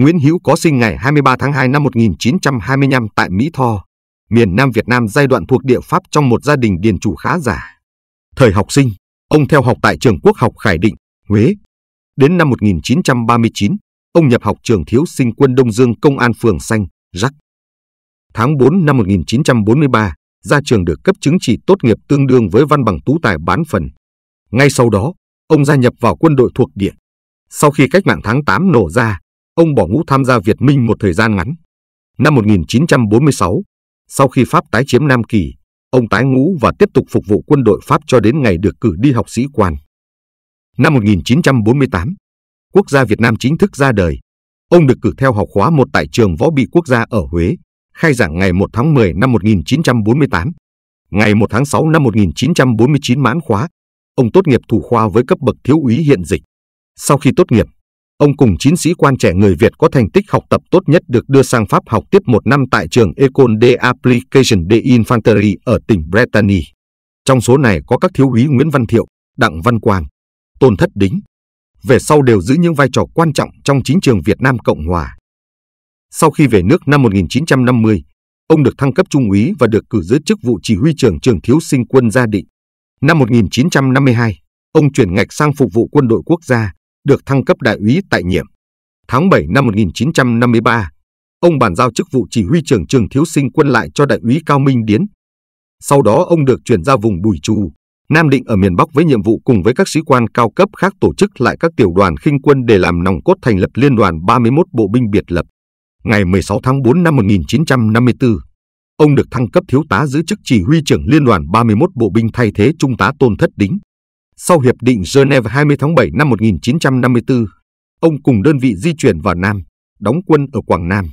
Nguyễn Hữu có sinh ngày 23 tháng 2 năm 1925 tại Mỹ Tho, miền Nam Việt Nam giai đoạn thuộc địa Pháp trong một gia đình điền chủ khá giả. Thời học sinh, ông theo học tại trường quốc học Khải Định, Huế. Đến năm 1939, ông nhập học trường thiếu sinh quân Đông Dương Công an phường Xanh, Rắc. Tháng 4 năm 1943, ra trường được cấp chứng chỉ tốt nghiệp tương đương với văn bằng tú tài bán phần. Ngay sau đó, ông gia nhập vào quân đội thuộc địa. Sau khi cách mạng tháng 8 nổ ra, ông bỏ ngũ tham gia Việt Minh một thời gian ngắn. Năm 1946, sau khi Pháp tái chiếm Nam Kỳ, ông tái ngũ và tiếp tục phục vụ quân đội Pháp cho đến ngày được cử đi học sĩ quan. Năm 1948, quốc gia Việt Nam chính thức ra đời. Ông được cử theo học khóa một tại trường võ bị quốc gia ở Huế, khai giảng ngày 1 tháng 10 năm 1948. Ngày 1 tháng 6 năm 1949 mãn khóa, ông tốt nghiệp thủ khoa với cấp bậc thiếu úy hiện dịch. Sau khi tốt nghiệp, ông cùng chín sĩ quan trẻ người Việt có thành tích học tập tốt nhất được đưa sang Pháp học tiếp một năm tại trường École des Applications de Infanterie ở tỉnh Brittany. Trong số này có các thiếu úy Nguyễn Văn Thiệu, Đặng Văn Quang, Tôn Thất Đính. Về sau đều giữ những vai trò quan trọng trong chính trường Việt Nam Cộng Hòa. Sau khi về nước năm 1950, ông được thăng cấp trung úy và được cử giữ chức vụ chỉ huy trưởng trường thiếu sinh quân gia định. Năm 1952, ông chuyển ngạch sang phục vụ quân đội quốc gia, được thăng cấp đại úy tại nhiệm. Tháng 7 năm 1953, ông bàn giao chức vụ chỉ huy trưởng trường thiếu sinh quân lại cho đại úy Cao Minh Điến. Sau đó ông được chuyển ra vùng Bùi Trù, Nam Định ở miền Bắc với nhiệm vụ cùng với các sĩ quan cao cấp khác tổ chức lại các tiểu đoàn khinh quân để làm nòng cốt thành lập Liên đoàn 31 Bộ binh biệt lập. Ngày 16 tháng 4 năm 1954, ông được thăng cấp thiếu tá giữ chức chỉ huy trưởng Liên đoàn 31 Bộ binh thay thế Trung tá Tôn Thất Đính. Sau Hiệp định Geneva 20 tháng 7 năm 1954, ông cùng đơn vị di chuyển vào Nam, đóng quân ở Quảng Nam.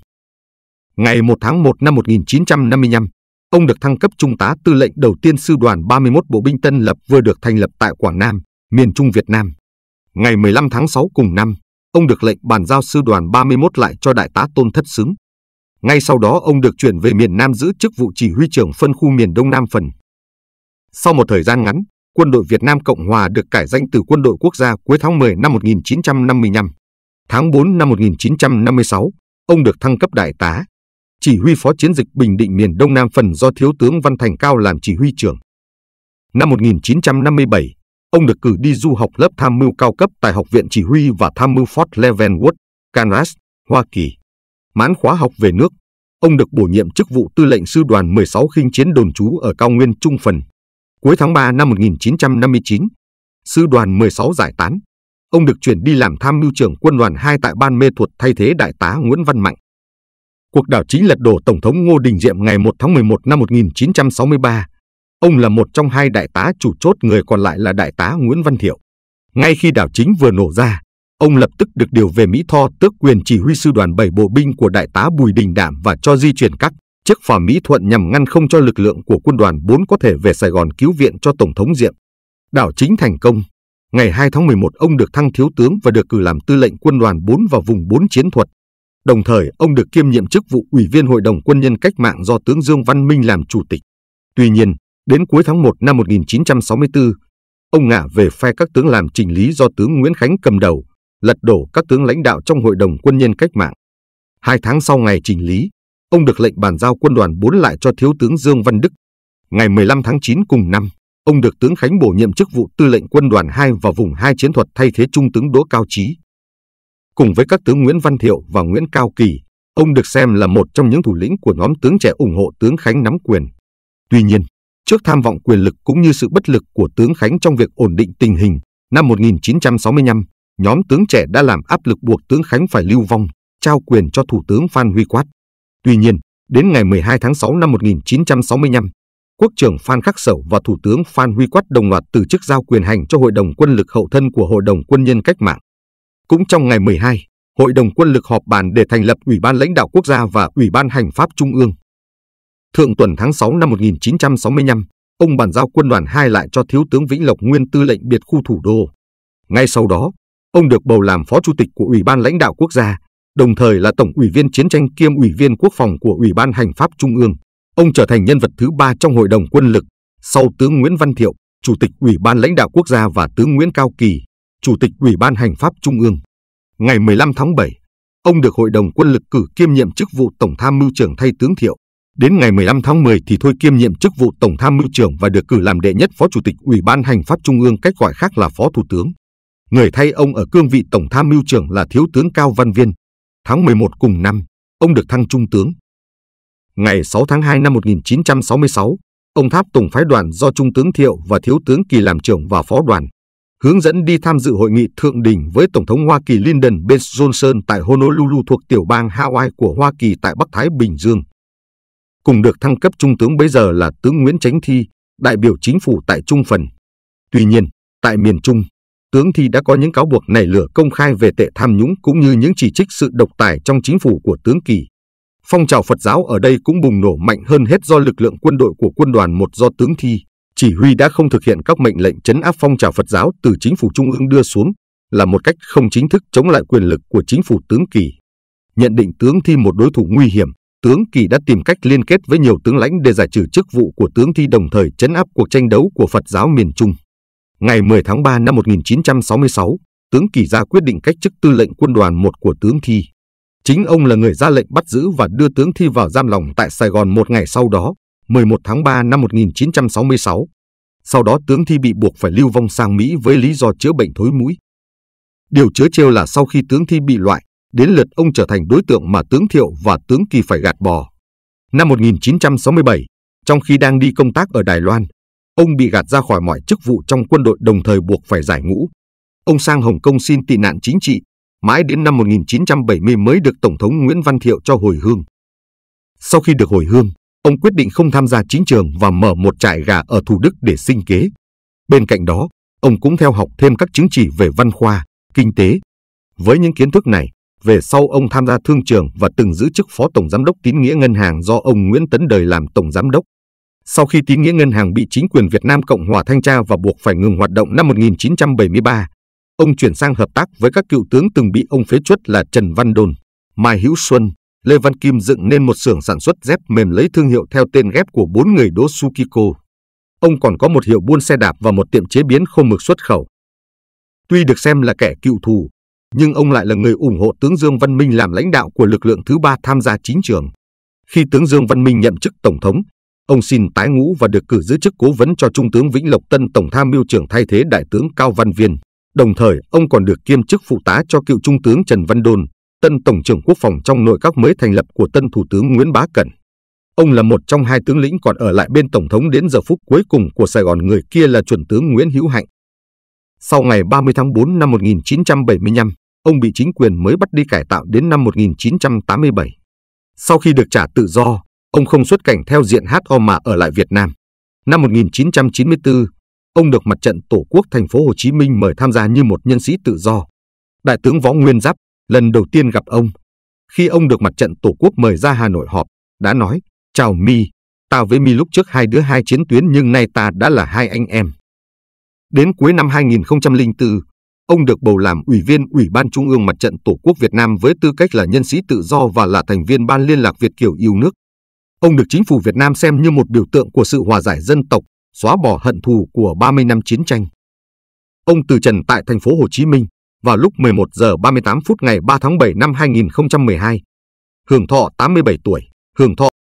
Ngày 1 tháng 1 năm 1955, ông được thăng cấp trung tá tư lệnh đầu tiên sư đoàn 31 Bộ binh Tân Lập vừa được thành lập tại Quảng Nam, miền Trung Việt Nam. Ngày 15 tháng 6 cùng năm, ông được lệnh bàn giao sư đoàn 31 lại cho đại tá Tôn Thất Xứng. Ngay sau đó ông được chuyển về miền Nam giữ chức vụ chỉ huy trưởng phân khu miền Đông Nam phần. Sau một thời gian ngắn, Quân đội Việt Nam Cộng Hòa được cải danh từ Quân đội Quốc gia cuối tháng 10 năm 1955. Tháng 4 năm 1956, ông được thăng cấp đại tá, chỉ huy phó chiến dịch Bình Định miền Đông Nam phần do Thiếu tướng Văn Thành Cao làm chỉ huy trưởng. Năm 1957, ông được cử đi du học lớp tham mưu cao cấp tại Học viện Chỉ huy và Tham mưu Fort Leavenworth, Kansas, Hoa Kỳ. Mãn khóa học về nước, ông được bổ nhiệm chức vụ tư lệnh sư đoàn 16 khinh chiến đồn trú ở cao nguyên Trung Phần. Cuối tháng 3 năm 1959, sư đoàn 16 giải tán. Ông được chuyển đi làm tham mưu trưởng quân đoàn 2 tại Ban Mê Thuột thay thế đại tá Nguyễn Văn Mạnh. Cuộc đảo chính lật đổ Tổng thống Ngô Đình Diệm ngày 1 tháng 11 năm 1963. Ông là một trong hai đại tá chủ chốt người còn lại là đại tá Nguyễn Văn Thiệu. Ngay khi đảo chính vừa nổ ra, ông lập tức được điều về Mỹ Tho tước quyền chỉ huy sư đoàn 7 bộ binh của đại tá Bùi Đình Đạm và cho di chuyển các chiếc phà Mỹ Thuận nhằm ngăn không cho lực lượng của quân đoàn 4 có thể về Sài Gòn cứu viện cho Tổng thống Diệm. Đảo chính thành công. Ngày 2 tháng 11 ông được thăng thiếu tướng và được cử làm tư lệnh quân đoàn 4 vào vùng 4 chiến thuật. Đồng thời, ông được kiêm nhiệm chức vụ Ủy viên Hội đồng Quân nhân Cách mạng do tướng Dương Văn Minh làm chủ tịch. Tuy nhiên, đến cuối tháng 1 năm 1964, ông ngả về phe các tướng làm trình lý do tướng Nguyễn Khánh cầm đầu, lật đổ các tướng lãnh đạo trong Hội đồng Quân nhân Cách mạng. Hai tháng sau ngày trình lý, ông được lệnh bàn giao quân đoàn 4 lại cho Thiếu tướng Dương Văn Đức. Ngày 15 tháng 9 cùng năm, ông được tướng Khánh bổ nhiệm chức vụ tư lệnh quân đoàn 2 vào vùng 2 chiến thuật thay thế Trung tướng Đỗ Cao Chí. Cùng với các tướng Nguyễn Văn Thiệu và Nguyễn Cao Kỳ, ông được xem là một trong những thủ lĩnh của nhóm tướng trẻ ủng hộ tướng Khánh nắm quyền. Tuy nhiên, trước tham vọng quyền lực cũng như sự bất lực của tướng Khánh trong việc ổn định tình hình, năm 1965, nhóm tướng trẻ đã làm áp lực buộc tướng Khánh phải lưu vong, trao quyền cho Thủ tướng Phan Huy Quát. Tuy nhiên, đến ngày 12 tháng 6 năm 1965, quốc trưởng Phan Khắc Sẩu và Thủ tướng Phan Huy Quát đồng loạt từ chức giao quyền hành cho Hội đồng Quân lực hậu thân của Hội đồng Quân nhân cách mạng. Cũng trong ngày 12, Hội đồng Quân lực họp bàn để thành lập Ủy ban lãnh đạo quốc gia và Ủy ban hành pháp Trung ương. Thượng tuần tháng 6 năm 1965, ông bàn giao quân đoàn 2 lại cho Thiếu tướng Vĩnh Lộc Nguyên tư lệnh biệt khu thủ đô. Ngay sau đó, ông được bầu làm phó chủ tịch của Ủy ban lãnh đạo quốc gia đồng thời là Tổng ủy viên chiến tranh kiêm ủy viên quốc phòng của Ủy ban Hành pháp Trung ương. Ông trở thành nhân vật thứ ba trong Hội đồng quân lực, sau tướng Nguyễn Văn Thiệu, Chủ tịch Ủy ban lãnh đạo quốc gia và tướng Nguyễn Cao Kỳ, Chủ tịch Ủy ban Hành pháp Trung ương. Ngày 15 tháng 7, ông được Hội đồng quân lực cử kiêm nhiệm chức vụ Tổng tham mưu trưởng thay tướng Thiệu. Đến ngày 15 tháng 10 thì thôi kiêm nhiệm chức vụ Tổng tham mưu trưởng và được cử làm đệ nhất Phó Chủ tịch Ủy ban Hành pháp Trung ương cách gọi khác là Phó Thủ tướng. Người thay ông ở cương vị Tổng tham mưu trưởng là Thiếu tướng Cao Văn Viên, tháng 11 cùng năm, ông được thăng trung tướng. Ngày 6 tháng 2 năm 1966, ông Tháp Tùng phái đoàn do Trung tướng Thiệu và Thiếu tướng Kỳ làm trưởng và phó đoàn, hướng dẫn đi tham dự hội nghị thượng đỉnh với Tổng thống Hoa Kỳ Lyndon B. Johnson tại Honolulu thuộc tiểu bang Hawaii của Hoa Kỳ tại Bắc Thái Bình Dương. Cùng được thăng cấp trung tướng bây giờ là tướng Nguyễn Chánh Thi, đại biểu chính phủ tại Trung Phần. Tuy nhiên, tại miền Trung, tướng Thi đã có những cáo buộc nảy lửa công khai về tệ tham nhũng cũng như những chỉ trích sự độc tài trong chính phủ của tướng Kỳ. Phong trào Phật giáo ở đây cũng bùng nổ mạnh hơn hết do lực lượng quân đội của quân đoàn một do tướng Thi chỉ huy đã không thực hiện các mệnh lệnh chấn áp phong trào Phật giáo từ chính phủ trung ương đưa xuống là một cách không chính thức chống lại quyền lực của chính phủ tướng Kỳ. Nhận định tướng Thi một đối thủ nguy hiểm, tướng Kỳ đã tìm cách liên kết với nhiều tướng lãnh để giải trừ chức vụ của tướng Thi đồng thời chấn áp cuộc tranh đấu của Phật giáo miền Trung. Ngày 10 tháng 3 năm 1966, tướng Kỳ ra quyết định cách chức tư lệnh quân đoàn 1 của tướng Thi. Chính ông là người ra lệnh bắt giữ và đưa tướng Thi vào giam lòng tại Sài Gòn một ngày sau đó, 11 tháng 3 năm 1966. Sau đó tướng Thi bị buộc phải lưu vong sang Mỹ với lý do chữa bệnh thối mũi. Điều chớ trêu là sau khi tướng Thi bị loại, đến lượt ông trở thành đối tượng mà tướng Thiệu và tướng Kỳ phải gạt bỏ. Năm 1967, trong khi đang đi công tác ở Đài Loan, Ông bị gạt ra khỏi mọi chức vụ trong quân đội đồng thời buộc phải giải ngũ. Ông sang Hồng Kông xin tị nạn chính trị, mãi đến năm 1970 mới được Tổng thống Nguyễn Văn Thiệu cho hồi hương. Sau khi được hồi hương, ông quyết định không tham gia chính trường và mở một trại gà ở Thủ Đức để sinh kế. Bên cạnh đó, ông cũng theo học thêm các chứng chỉ về văn khoa, kinh tế. Với những kiến thức này, về sau ông tham gia thương trường và từng giữ chức phó tổng giám đốc tín nghĩa ngân hàng do ông Nguyễn Tấn Đời làm tổng giám đốc sau khi tín nghĩa ngân hàng bị chính quyền Việt Nam Cộng Hòa thanh tra và buộc phải ngừng hoạt động năm 1973, ông chuyển sang hợp tác với các cựu tướng từng bị ông phế chuất là Trần Văn đồn Mai Hữu Xuân, Lê Văn Kim dựng nên một xưởng sản xuất dép mềm lấy thương hiệu theo tên ghép của bốn người Đỗ Sukiko. Ông còn có một hiệu buôn xe đạp và một tiệm chế biến khô mực xuất khẩu. Tuy được xem là kẻ cựu thù, nhưng ông lại là người ủng hộ tướng Dương Văn Minh làm lãnh đạo của lực lượng thứ ba tham gia chính trường. Khi tướng Dương Văn Minh nhậm chức tổng thống, Ông xin tái ngũ và được cử giữ chức cố vấn cho Trung tướng Vĩnh Lộc Tân Tổng tham mưu trưởng thay thế Đại tướng Cao Văn Viên. Đồng thời, ông còn được kiêm chức phụ tá cho cựu Trung tướng Trần Văn Đôn, Tân Tổng trưởng Quốc phòng trong nội các mới thành lập của Tân Thủ tướng Nguyễn Bá Cẩn. Ông là một trong hai tướng lĩnh còn ở lại bên Tổng thống đến giờ phút cuối cùng của Sài Gòn người kia là chuẩn tướng Nguyễn Hữu Hạnh. Sau ngày 30 tháng 4 năm 1975, ông bị chính quyền mới bắt đi cải tạo đến năm 1987. Sau khi được trả tự do, ông không xuất cảnh theo diện HO mà ở lại Việt Nam. Năm 1994, ông được mặt trận Tổ quốc thành phố Hồ Chí Minh mời tham gia như một nhân sĩ tự do. Đại tướng Võ Nguyên Giáp lần đầu tiên gặp ông. Khi ông được mặt trận Tổ quốc mời ra Hà Nội họp, đã nói, chào Mi, tao với Mi lúc trước hai đứa hai chiến tuyến nhưng nay ta đã là hai anh em. Đến cuối năm 2004, ông được bầu làm ủy viên Ủy ban Trung ương Mặt trận Tổ quốc Việt Nam với tư cách là nhân sĩ tự do và là thành viên Ban Liên lạc Việt Kiều Yêu Nước. Ông được chính phủ Việt Nam xem như một biểu tượng của sự hòa giải dân tộc, xóa bỏ hận thù của 30 năm chiến tranh. Ông từ trần tại thành phố Hồ Chí Minh vào lúc 11 giờ 38 phút ngày 3 tháng 7 năm 2012. Hưởng thọ 87 tuổi, hưởng thọ